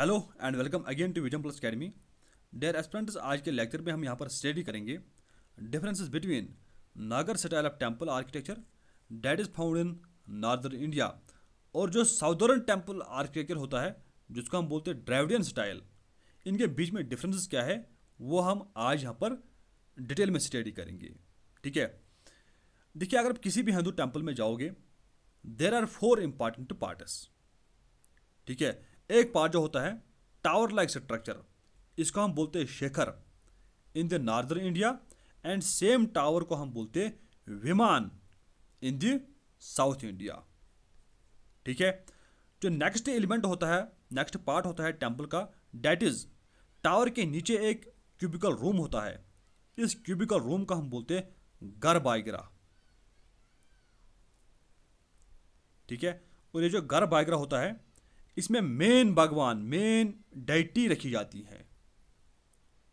Hello and welcome again to Vision Plus Academy dear aspirants आज के lecture में हम यहाँ पर स्टडी करेंगे differences between Nagara style of temple architecture that is found in northern India और जो साउदर्न टेम्पल आर्किटेक्चर होता है जिसको हम बोलते हैं ड्राइवडियन स्टाइल इनके बीच में डिफरेंसेस क्या है वो हम आज यहाँ पर डिटेल में स्टडी करेंगे ठीक है देखिए अगर आप किसी भी हिंदू टेम्पल में जाओगे there are four important parts ठीक है एक पार्ट जो होता है टावर लाइक स्ट्रक्चर इसको हम बोलते हैं Shikhara in the northern India and same tower को हम बोलते हैं विमान इन द साउथ इंडिया ठीक है जो नेक्स्ट एलिमेंट होता है नेक्स्ट पार्ट होता है टेम्पल का डैट इज टावर के नीचे एक क्यूबिकल रूम होता है इस क्यूबिकल रूम का हम बोलते हैं ठीक है और ये जो गर्भाग्रह होता है इसमें मेन भगवान मेन डाइटी रखी जाती है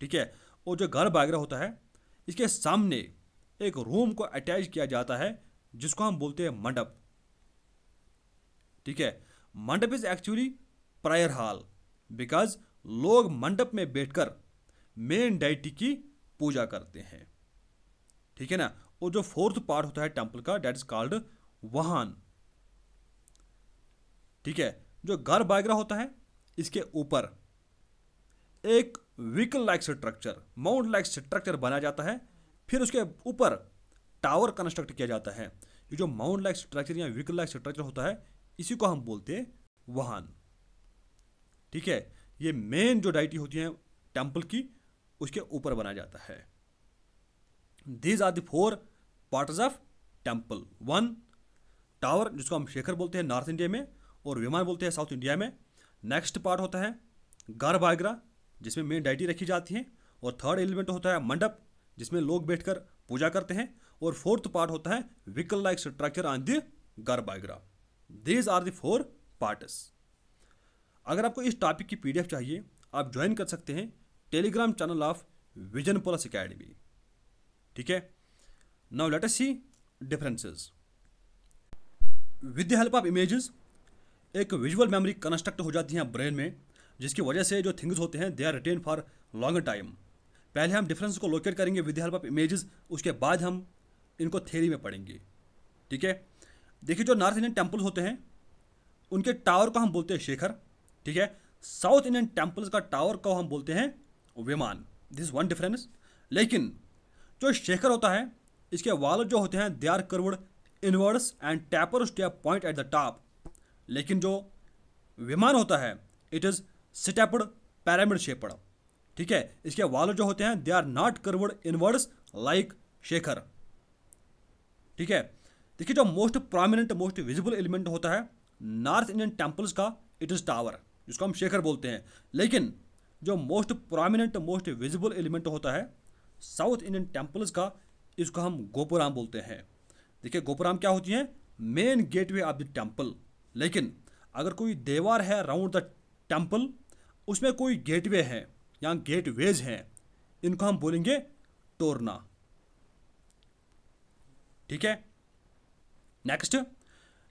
ठीक है और जो गर्भ आगरा होता है इसके सामने एक रूम को अटैच किया जाता है जिसको हम बोलते हैं मंडप ठीक है mandapa is actually prayer hall because लोग मंडप में बैठकर मेन डाइटी की पूजा करते हैं ठीक है ना और जो फोर्थ पार्ट होता है टेम्पल का डेट इज कॉल्ड वाहन ठीक है जो घर बायग्रा होता है इसके ऊपर एक vehicle like structure mount like structure बनाया जाता है फिर उसके ऊपर टावर कंस्ट्रक्ट किया जाता है ये जो माउंट लाइक स्ट्रक्चर या व्हीकल लाइक स्ट्रक्चर होता है इसी को हम बोलते हैं वाहन ठीक है ये मेन जो डाइटी होती है टेम्पल की उसके ऊपर बनाया जाता है दीज आर दोर part of temple one tower जिसको हम शेखर बोलते हैं नॉर्थ इंडिया में और विमान बोलते हैं साउथ इंडिया में नेक्स्ट पार्ट होता है गर्भ आगरा जिसमें मेन डाइटी रखी जाती है और थर्ड एलिमेंट होता है मंडप जिसमें लोग बैठकर पूजा करते हैं और फोर्थ पार्ट होता है विकल like structure on the garbhagriha these are the four अगर आपको इस टॉपिक की पीडीएफ चाहिए आप ज्वाइन कर सकते हैं Telegram channel of Vision Plus Academy ठीक है now let us see differences with the help of images एक विजुअल मेमोरी कंस्ट्रक्ट हो जाती है ब्रेन में जिसकी वजह से जो थिंग्स होते हैं they are retained for long time पहले हम डिफरेंस को लोकेट करेंगे विद हेल्प ऑफ इमेजेस उसके बाद हम इनको थेरी में पढ़ेंगे ठीक है देखिए जो नॉर्थ इंडियन टेम्पल्स होते हैं उनके टावर को हम बोलते हैं शेखर ठीक है साउथ इंडियन टेम्पल्स का टावर को हम बोलते हैं विमान दिस वन डिफरेंस लेकिन जो शेखर होता है इसके वाल जो होते हैं they are curved inwards and tapers to a point at the top लेकिन जो विमान होता है it is stepped pyramid shaped ठीक है इसके वाल जो होते हैं they are not curved inwards like Shikhara ठीक है देखिए जो most prominent most visible element होता है नॉर्थ इंडियन टेम्पल्स का इट इज़ टावर जिसको हम शेखर बोलते हैं लेकिन जो most prominent most visible element होता है साउथ इंडियन टेम्पल्स का इसको हम गोपुराम बोलते हैं देखिए गोपुराम क्या होती है main gateway of the temple लेकिन अगर कोई देवार है राउंड द टेम्पल उसमें कोई गेटवे है या गेटवेज हैं इनको हम बोलेंगे टोरना ठीक है नेक्स्ट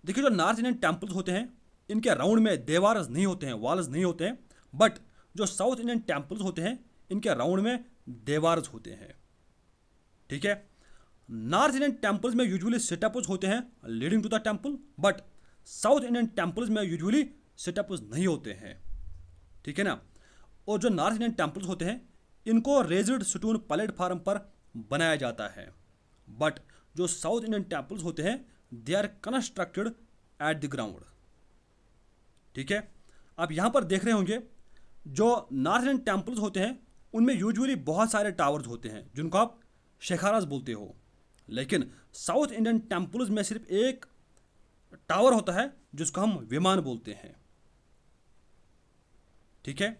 देखिए जो नॉर्थ इंडियन टेम्पल्स होते हैं इनके राउंड में देवार नहीं होते हैं वॉल्स नहीं होते हैं बट जो साउथ इंडियन टेम्पल्स होते हैं इनके राउंड में देवार होते हैं ठीक है नॉर्थ इंडियन टेम्पल्स में यूजुअली सेटअप होते हैं leading to the temple but south Indian temples में यूजअली सेटअप नहीं होते हैं ठीक है ना और जो नॉर्थ इंडियन टेम्पल्स होते हैं इनको रेजड स्टोन प्लेटफार्म पर बनाया जाता है बट जो साउथ इंडियन टेम्पल्स होते हैं they are constructed at the ground ठीक है आप यहाँ पर देख रहे होंगे जो नॉर्थ इंडियन टेम्पल्स होते हैं उनमें यूजुअली बहुत सारे टावर्स होते हैं जिनको आप शेखाराज बोलते हो लेकिन साउथ इंडियन टेम्पल्स में सिर्फ एक टावर होता है जिसको हम विमान बोलते हैं ठीक है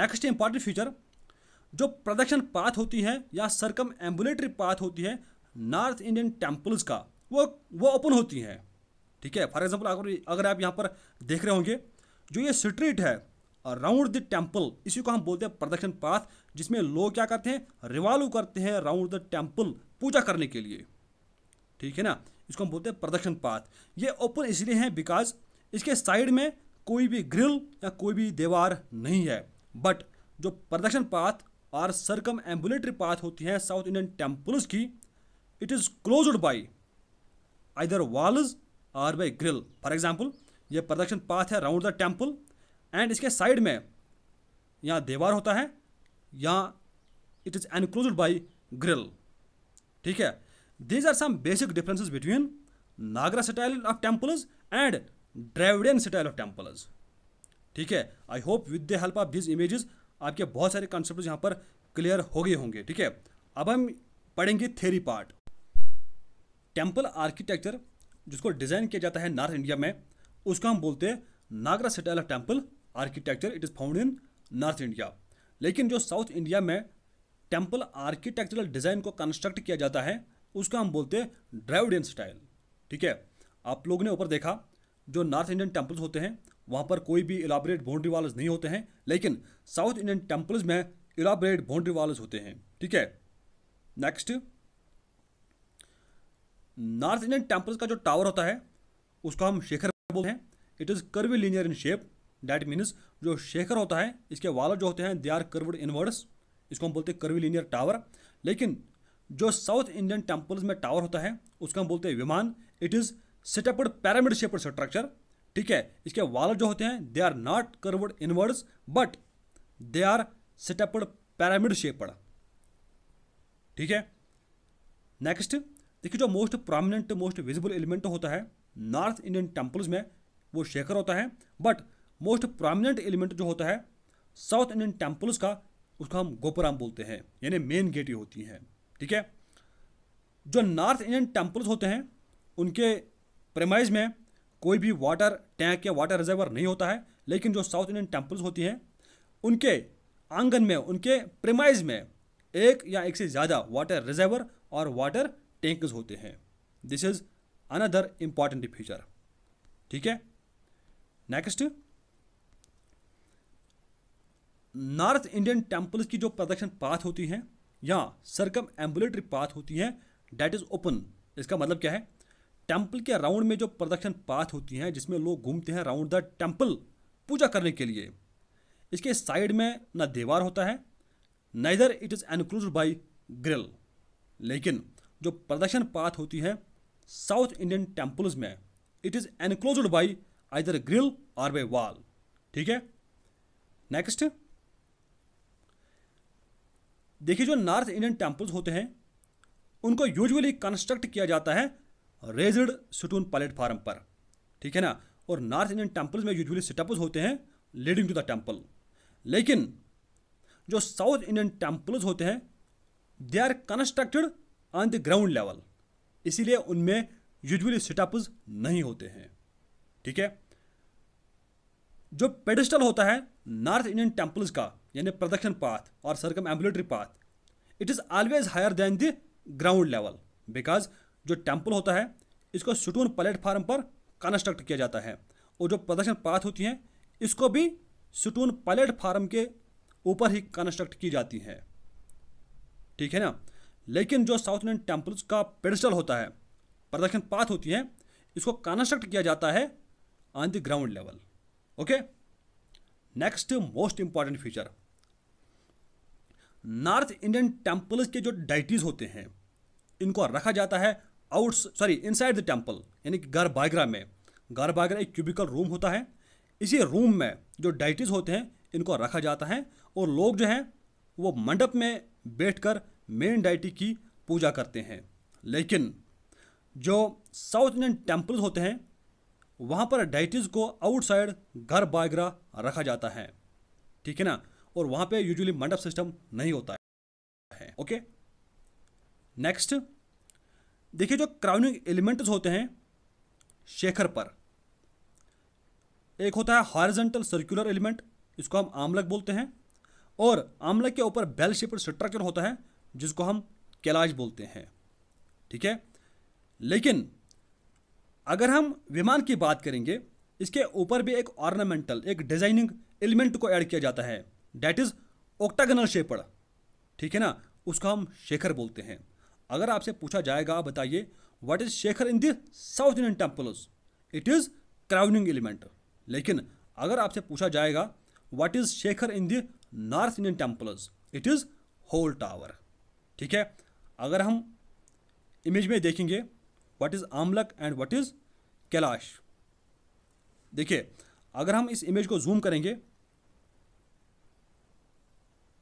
नेक्स्ट इंपॉर्टेंट फीचर जो प्रदक्षिण पाथ होती है या सरकम एम्बुलेटरी पाथ होती है नॉर्थ इंडियन टेम्पल्स का वो वो ओपन होती है ठीक है फॉर एग्जाम्पल अगर अगर आप यहाँ पर देख रहे होंगे जो ये स्ट्रीट है राउंड द टेम्पल इसी को हम बोलते हैं प्रदक्षिण पाथ जिसमें लोग क्या करते हैं रिवाल्व करते हैं राउंड द टेम्पल पूजा करने के लिए ठीक है ना इसको हम बोलते हैं प्रोडक्शन पाथ ये ओपन इसलिए है बिकॉज इसके साइड में कोई भी ग्रिल या कोई भी दीवार नहीं है बट जो प्रोडक्शन पाथ और सरकम एम्बुलेटरी पाथ होती है साउथ इंडियन टेम्पल्स की it is close by either walls और बाई ग्रिल फॉर एग्जाम्पल ये प्रोडक्शन पाथ है राउंड द टेम्पल एंड इसके साइड में यहाँ दीवार होता है यहाँ it is enclose by grill ठीक है These are some basic differences between Nagra style of temples and Dravidian style of temples. ठीक है I hope with the help of this images आपके बहुत सारे कॉन्सेप्ट यहाँ पर क्लियर हो गए होंगे ठीक है अब हम पढ़ेंगे थेरी पार्ट टेम्पल आर्किटेक्चर जिसको डिज़ाइन किया जाता है नॉर्थ इंडिया में उसको हम बोलते हैं Nagara style of temple architecture it is found in north India लेकिन जो साउथ इंडिया में टेम्पल आर्किटेक्चरल डिज़ाइन को कंस्ट्रक्ट किया जाता है उसका हम बोलते हैं ड्राइवडियन स्टाइल ठीक है आप लोगों ने ऊपर देखा जो नॉर्थ इंडियन टेम्पल्स होते हैं वहाँ पर कोई भी इलाबरेट बाउंड्री वॉल्स नहीं होते हैं लेकिन साउथ इंडियन टेम्पल्स में इलाबरेट बाउंड्री वॉल्स होते हैं ठीक है नेक्स्ट नॉर्थ इंडियन टेम्पल्स का जो टावर होता है उसको हम शेखर बोलते हैं it is curvilinear in shape that means जो शेखर होता है इसके वाल जो होते हैं दे आर कर्वड इनवर्ड्स इसको हम बोलते हैं कर्वी लीनियर टावर लेकिन जो साउथ इंडियन टेम्पल्स में टावर होता है उसका हम बोलते हैं vimana it is stepped pyramid shaped structure ठीक है इसके वाल जो होते हैं they are not curved inwards but they are stepped pyramid shaped ठीक है नेक्स्ट देखिए जो most prominent most visible element होता है नॉर्थ इंडियन टेम्पल्स में वो शेखर होता है बट मोस्ट प्रोमिनेंट एलिमेंट जो होता है साउथ इंडियन टेम्पल्स का उसको हम गोपुराम बोलते हैं यानी मेन गेट ही होती है ठीक है जो नॉर्थ इंडियन टेम्पल्स होते हैं उनके प्रेमाइज में कोई भी वाटर टैंक या वाटर रिजर्वर नहीं होता है लेकिन जो साउथ इंडियन टेम्पल्स होती हैं उनके आंगन में उनके प्रेमाइज में एक या एक से ज़्यादा वाटर रिजर्वर और वाटर टैंक्स होते हैं this is another important feature ठीक है नेक्स्ट नॉर्थ इंडियन टेम्पल्स की जो प्रदक्षिण पाथ होती हैं यहाँ सरकम एम्बुलेटरी पाथ होती है डैट इज़ ओपन इसका मतलब क्या है टेम्पल के राउंड में जो प्रदक्षिण पाथ होती हैं जिसमें लोग घूमते हैं राउंड द टेम्पल पूजा करने के लिए इसके साइड में ना दीवार होता है ना इधर it is enclose by grill लेकिन जो प्रदक्षिण पाथ होती है साउथ इंडियन टेम्पल्स में it is enclose by either grill और बाई वॉल ठीक है नेक्स्ट देखिए जो नॉर्थ इंडियन टेम्पल्स होते हैं उनको यूजुअली कंस्ट्रक्ट किया जाता है रेजड सुटून प्लेटफार्म पर ठीक है ना और नॉर्थ इंडियन टेम्पल्स में यूजुअली सेटअप्स होते हैं लीडिंग टू द टेम्पल लेकिन जो साउथ इंडियन टेम्पल्स होते हैं they are constructed on the ground level इसीलिए उनमें यूजुअली सेटअप्स नहीं होते हैं ठीक है जो पेडिस्टल होता है नॉर्थ इंडियन टेम्पल्स का यानी पाथ और circumambulatory path it is always higher than the ground level because जो टेम्पल होता है इसको सुटून प्लेटफार्म पर कंस्ट्रक्ट किया जाता है और जो प्रोडक्शन पाथ होती हैं इसको भी सुटून प्लेटफार्म के ऊपर ही कंस्ट्रक्ट की जाती हैं ठीक है ना लेकिन जो साउथ इंडियन टेम्पल्स का पेडस्टल होता है प्रदक्षिण पाथ होती है इसको कंस्ट्रक्ट किया जाता है on the ground level okay next most important feature north Indian temples के जो डाइटीज़ होते हैं इनको रखा जाता है outs sorry inside the temple यानी कि घर बागरा में घर बागरा एक क्यूबिकल रूम होता है इसी रूम में जो डाइटीज़ होते हैं इनको रखा जाता है और लोग जो हैं वो मंडप में बैठकर मेन डाइटी की पूजा करते हैं लेकिन जो साउथ इंडियन टेम्पल्स होते हैं वहाँ पर डाइटीज़ को आउटसाइड घर बागरा रखा जाता है ठीक है ना और वहां पे यूजुअली मंडप सिस्टम नहीं होता है ओके नेक्स्ट देखिए जो क्राउनिंग एलिमेंट्स होते हैं शेखर पर एक होता है हॉरिजेंटल सर्कुलर एलिमेंट इसको हम आमलक बोलते हैं और आमलक के ऊपर बेल शेप स्ट्रक्चर होता है जिसको हम कैलाश बोलते हैं ठीक है लेकिन अगर हम विमान की बात करेंगे इसके ऊपर भी एक ऑर्नामेंटल एक डिजाइनिंग एलिमेंट को ऐड किया जाता है डैट इज ओक्टागनल शेपर ठीक है ना उसको हम शेखर बोलते हैं अगर आपसे पूछा जाएगा बताइए what is shikhara in the south Indian temples it is crowning element लेकिन अगर आपसे पूछा जाएगा what is shikhara in the north Indian temples it is whole tower ठीक है अगर हम इमेज में देखेंगे what is amalaka and what is kalash देखिए अगर हम इस इमेज को जूम करेंगे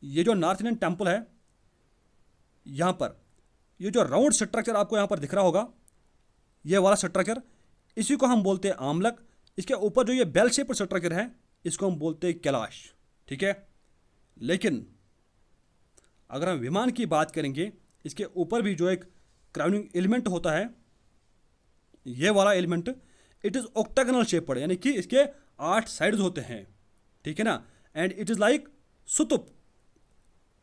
ये जो नॉर्थ इंडियन टेम्पल है यहाँ पर ये जो राउंड स्ट्रक्चर आपको यहाँ पर दिख रहा होगा ये वाला स्ट्रक्चर इसी को हम बोलते हैं आमलक इसके ऊपर जो ये बेल शेप स्ट्रक्चर है इसको हम बोलते हैं कैलाश ठीक है लेकिन अगर हम विमान की बात करेंगे इसके ऊपर भी जो एक क्राउनिंग एलिमेंट होता है ये वाला element it is octagonal shaped यानी कि इसके आठ साइड्स होते हैं ठीक है ना and it is like stupa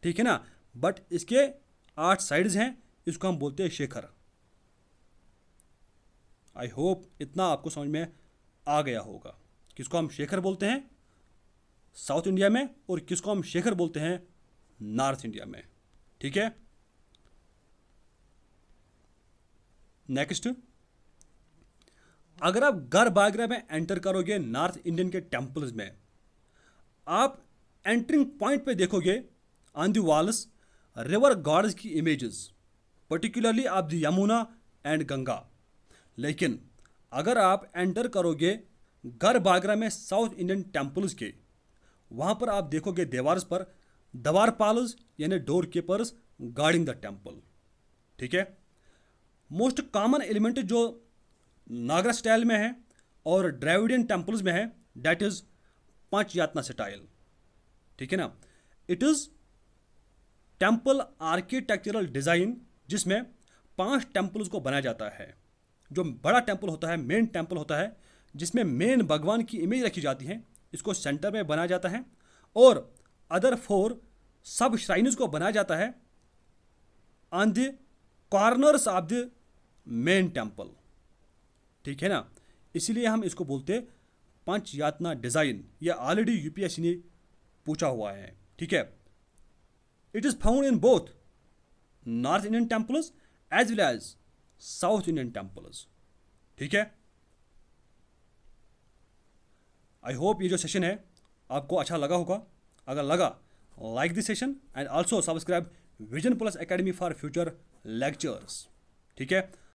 ठीक है ना बट इसके आठ साइड्स हैं इसको हम बोलते हैं शेखर आई होप इतना आपको समझ में आ गया होगा किसको हम शेखर बोलते हैं साउथ इंडिया में और किसको हम शेखर बोलते हैं नॉर्थ इंडिया में ठीक है नेक्स्ट अगर आप घर बागरा में एंटर करोगे नॉर्थ इंडियन के टेम्पल्स में आप एंट्रिंग पॉइंट पे देखोगे on the walls river gods की images, particularly of the Yamuna and Ganga. लेकिन अगर आप एंटर करोगे घर बागरा में साउथ इंडियन टेम्पल्स के वहाँ पर आप देखोगे दीवार्स पर दवार पालस यानी door keepers guarding the temple ठीक है मोस्ट कॉमन एलिमेंट जो नागरा स्टाइल में है और ड्राविडियन टेम्पल्स में है डैट इज़ पांच यातना स्टाइल ठीक है ना it is temple architectural design जिसमें पांच टेम्पल्स को बनाया जाता है जो बड़ा टेम्पल होता है मेन टेम्पल होता है जिसमें मेन भगवान की इमेज रखी जाती है इसको सेंटर में बनाया जाता है और अदर फोर सब श्राइन्स को बनाया जाता है on the corners of the main temple ठीक है ना इसीलिए हम इसको बोलते पंच यातना डिज़ाइन ये ऑलरेडी यूपीएससी ने पूछा हुआ है ठीक है It is found in both North Indian temples as well as South Indian temples. ठीक है आई होप ये जो सेशन है आपको अच्छा लगा होगा अगर लगा like this session and also subscribe Vision Plus Academy for future lectures ठीक है